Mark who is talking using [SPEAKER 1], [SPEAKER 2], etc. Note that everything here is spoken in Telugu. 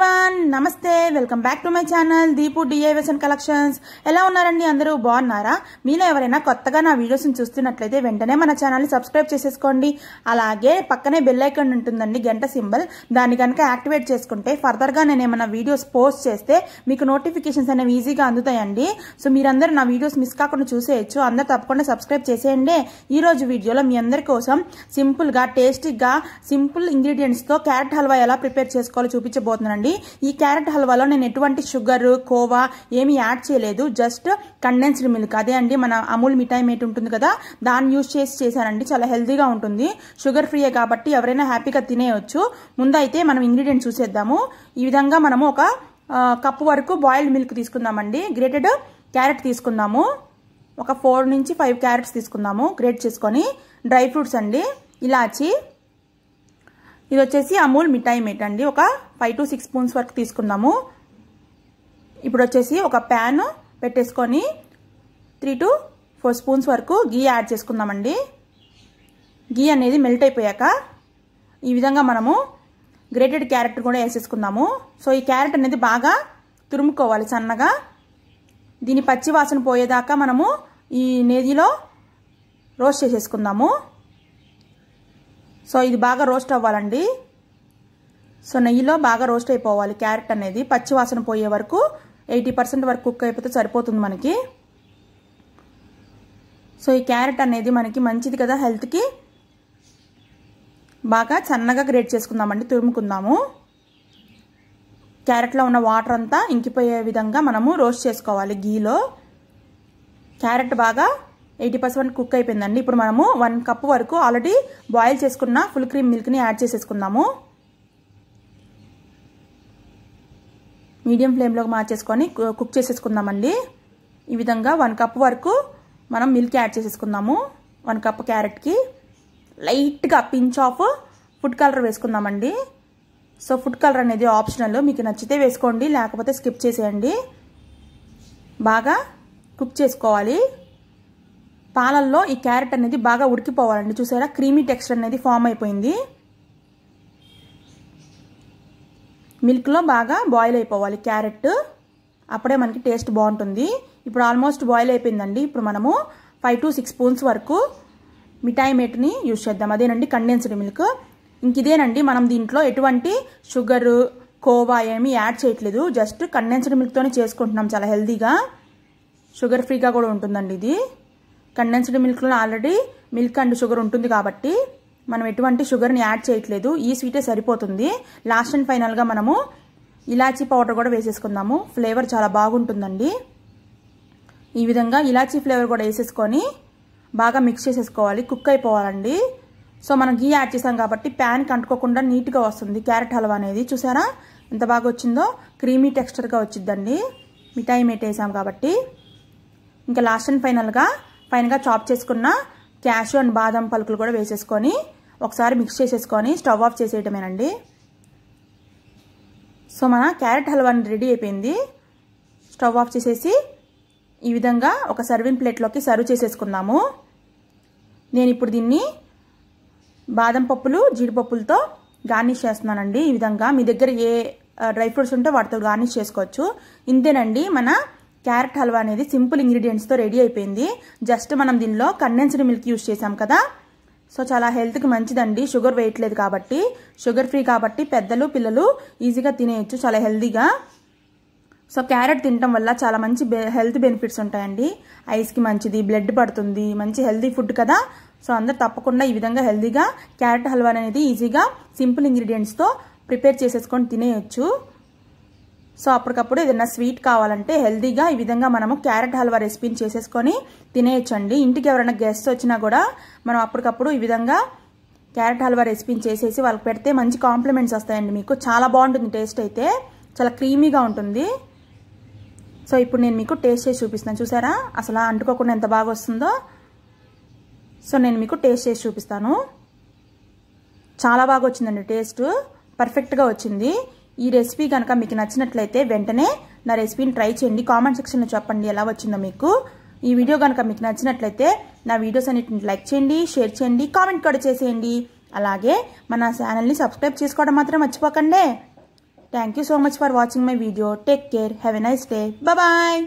[SPEAKER 1] వన్ నమస్తే welcome back to my channel Deepu DIYs and collections ఎలా ఉన్నారండి అందరూ బాగున్నారా మీలో ఎవరైనా కొత్తగా నా వీడియోస్ని చూస్తున్నట్లయితే వెంటనే మన ఛానల్ని సబ్స్క్రైబ్ చేసేసుకోండి అలాగే పక్కనే బెల్ ఐకాన్ ఉంటుందండి గంట సింబల్ దాన్ని కనుక యాక్టివేట్ చేసుకుంటే ఫర్దర్గా నేను ఏమైనా వీడియోస్ పోస్ట్ చేస్తే మీకు నోటిఫికేషన్స్ అనేవి ఈజీగా అందుతాయండి సో మీరందరూ నా వీడియోస్ మిస్ కాకుండా చూసేయచ్చు అందరు తప్పకుండా సబ్స్క్రైబ్ చేసేయండి ఈ రోజు వీడియోలో మీ అందరి కోసం సింపుల్గా టేస్టీగా సింపుల్ ఇంగ్రీడియంట్స్తో క్యారెట్ హల్వా ఎలా ప్రిపేర్ చేసుకోవాలో చూపించబోతున్నాను చేసుకోండి ఈ క్యారెట్ హల్వాలో నేను ఎటువంటి షుగర్ కోవా ఏమి యాడ్ చేయలేదు జస్ట్ కండెన్స్డ్ మిల్క్ అదే అండి మన అమూల్ మిఠాయి మేట్ ఉంటుంది కదా దాన్ని యూజ్ చేసి చేశానండి చాలా హెల్దీగా ఉంటుంది షుగర్ ఫ్రీయే కాబట్టి ఎవరైనా హ్యాపీగా తినేయచ్చు ముందైతే మనం ఇంగ్రీడియంట్స్ చూసేద్దాము ఈ విధంగా మనము ఒక కప్పు వరకు బాయిల్డ్ మిల్క్ తీసుకుందామండి గ్రేటెడ్ క్యారెట్ తీసుకుందాము ఒక ఫోర్ నుంచి ఫైవ్ క్యారెట్స్ తీసుకుందాము గ్రేట్ చేసుకొని డ్రై ఫ్రూట్స్ అండి ఇలాచి ఇది వచ్చేసి అమూల్ మిఠాయి మేట్ అండి ఒక ఫైవ్ టు సిక్స్ స్పూన్స్ వరకు తీసుకుందాము ఇప్పుడు వచ్చేసి ఒక ప్యాన్ పెట్టేసుకొని త్రీ టు ఫోర్ స్పూన్స్ వరకు గీ యాడ్ చేసుకుందామండి గీ అనేది మెల్ట్ అయిపోయాక ఈ విధంగా మనము గ్రేటెడ్ క్యారెట్ కూడా వేసేసుకుందాము సో ఈ క్యారెట్ అనేది బాగా తురుముకోవాలి సన్నగా దీని పచ్చి వాసన పోయేదాకా మనము ఈ నేదిలో రోస్ట్ చేసేసుకుందాము సో ఇది బాగా రోస్ట్ అవ్వాలండి సో నెయ్యిలో బాగా రోస్ట్ అయిపోవాలి క్యారెట్ అనేది పచ్చివాసన పోయే వరకు ఎయిటీ పర్సెంట్ వరకు కుక్ అయిపోతే సరిపోతుంది మనకి సో ఈ క్యారెట్ అనేది మనకి మంచిది కదా హెల్త్కి బాగా చన్నగా గ్రేట్ చేసుకుందామండి తురుముకుందాము క్యారెట్లో ఉన్న వాటర్ అంతా ఇంకిపోయే విధంగా మనము రోస్ట్ చేసుకోవాలి గీలో క్యారెట్ బాగా ఎయిటీ పర్సెంట్ కుక్ అయిపోయిందండి ఇప్పుడు మనము వన్ కప్ వరకు ఆల్రెడీ బాయిల్ చేసుకున్న ఫుల్ క్రీమ్ మిల్క్ని యాడ్ చేసేసుకుందాము మీడియం ఫ్లేమ్లోకి మార్చేసుకొని కుక్ చేసేసుకుందామండి ఈ విధంగా వన్ కప్ వరకు మనం మిల్క్ యాడ్ చేసేసుకుందాము వన్ కప్ క్యారెట్కి లైట్గా పించ్ ఆఫ్ ఫుడ్ కలర్ వేసుకుందామండి సో ఫుడ్ కలర్ అనేది ఆప్షనల్ మీకు నచ్చితే వేసుకోండి లేకపోతే స్కిప్ చేసేయండి బాగా కుక్ చేసుకోవాలి పాలల్లో ఈ క్యారెట్ అనేది బాగా ఉడికిపోవాలండి చూసారా క్రీమీ టెక్స్చర్ అనేది ఫామ్ అయిపోయింది మిల్క్లో బాగా బాయిల్ అయిపోవాలి క్యారెట్ అప్పుడే మనకి టేస్ట్ బాగుంటుంది ఇప్పుడు ఆల్మోస్ట్ బాయిల్ అయిపోయిందండి ఇప్పుడు మనము ఫైవ్ టు సిక్స్ స్పూన్స్ వరకు మిఠాయి మేట్ని యూజ్ చేద్దాం అదేనండి కండెన్స్డ్ మిల్క్ ఇంక ఇదేనండి మనం దీంట్లో ఎటువంటి షుగరు కోవా ఏమీ యాడ్ చేయట్లేదు జస్ట్ కండెన్స్డ్ మిల్క్తోనే చేసుకుంటున్నాం చాలా హెల్దీగా షుగర్ ఫ్రీగా కూడా ఉంటుందండి ఇది కండెన్స్డ్ మిల్క్లో ఆల్రెడీ మిల్క్ అండ్ షుగర్ ఉంటుంది కాబట్టి మనం ఎటువంటి షుగర్ని యాడ్ చేయట్లేదు ఈ స్వీటే సరిపోతుంది లాస్ట్ అండ్ ఫైనల్గా మనము ఇలాచీ పౌడర్ కూడా వేసేసుకుందాము ఫ్లేవర్ చాలా బాగుంటుందండి ఈ విధంగా ఇలాచీ ఫ్లేవర్ కూడా వేసేసుకొని బాగా మిక్స్ చేసేసుకోవాలి కుక్ అయిపోవాలండి సో మనం గీ యాడ్ చేసాం కాబట్టి ప్యాన్కి అంటుకోకుండా నీట్గా వస్తుంది క్యారెట్ హల్వా అనేది చూసారా ఎంత బాగా వచ్చిందో క్రీమీ టెక్స్చర్గా వచ్చిందండి మిఠాయి వేసాం కాబట్టి ఇంకా లాస్ట్ అండ్ ఫైనల్గా ఫైన్గా చాప్ చేసుకున్న క్యాషు అండ్ బాదం పలుకులు కూడా వేసేసుకొని ఒకసారి మిక్స్ చేసేసుకొని స్టవ్ ఆఫ్ చేసేయటమేనండి సో మన క్యారెట్ హల్వా రెడీ అయిపోయింది స్టవ్ ఆఫ్ చేసేసి ఈ విధంగా ఒక సర్వింగ్ ప్లేట్లోకి సర్వ్ చేసేసుకుందాము నేను ఇప్పుడు దీన్ని బాదం పప్పులు జీడిపప్పులతో గార్నిష్ చేస్తున్నానండి ఈ విధంగా మీ దగ్గర ఏ డ్రై ఫ్రూట్స్ ఉంటే వాటితో గార్నిష్ చేసుకోవచ్చు ఇంతేనండి మన క్యారెట్ హల్వా అనేది సింపుల్ ఇంగ్రీడియంట్స్తో రెడీ అయిపోయింది జస్ట్ మనం దీనిలో కండెన్స్డ్ మిల్క్ యూజ్ చేసాం కదా సో చాలా హెల్త్కి మంచిదండి షుగర్ వెయిట్ లేదు కాబట్టి షుగర్ ఫ్రీ కాబట్టి పెద్దలు పిల్లలు ఈజీగా తినేయచ్చు చాలా హెల్దీగా సో క్యారెట్ తినడం వల్ల చాలా మంచి హెల్త్ బెనిఫిట్స్ ఉంటాయండి ఐస్కి మంచిది బ్లడ్ పడుతుంది మంచి హెల్తీ ఫుడ్ కదా సో అందరు తప్పకుండా ఈ విధంగా హెల్తీగా క్యారెట్ హల్వా అనేది ఈజీగా సింపుల్ ఇంగ్రీడియంట్స్తో ప్రిపేర్ చేసేసుకొని తినేయచ్చు సో అప్పటికప్పుడు ఏదైనా స్వీట్ కావాలంటే హెల్దీగా ఈ విధంగా మనము క్యారెట్ హల్వా రెసిపీని చేసేసుకొని తినేయచ్చండి ఇంటికి ఎవరైనా గెస్ట్ వచ్చినా కూడా మనం అప్పటికప్పుడు ఈ విధంగా క్యారెట్ హల్వా రెసిపీని చేసేసి వాళ్ళకి పెడితే మంచి కాంప్లిమెంట్స్ వస్తాయండి మీకు చాలా బాగుంటుంది టేస్ట్ అయితే చాలా క్రీమీగా ఉంటుంది సో ఇప్పుడు నేను మీకు టేస్ట్ చేసి చూపిస్తాను చూసారా అసలు అంటుకోకుండా ఎంత బాగా వస్తుందో సో నేను మీకు టేస్ట్ చేసి చూపిస్తాను చాలా బాగా వచ్చిందండి టేస్ట్ పర్ఫెక్ట్గా వచ్చింది ఈ రెసిపీ కనుక మీకు నచ్చినట్లయితే వెంటనే నా రెసిపీని ట్రై చేయండి కామెంట్ సెక్షన్లో చెప్పండి ఎలా వచ్చిందో మీకు ఈ వీడియో కనుక మీకు నచ్చినట్లయితే నా వీడియోస్ అన్నిటిని లైక్ చేయండి షేర్ చేయండి కామెంట్ కూడా చేసేయండి అలాగే మన ఛానల్ని సబ్స్క్రైబ్ చేసుకోవడం మాత్రం మర్చిపోకండి thank so much for watching my video take care have a nice day bye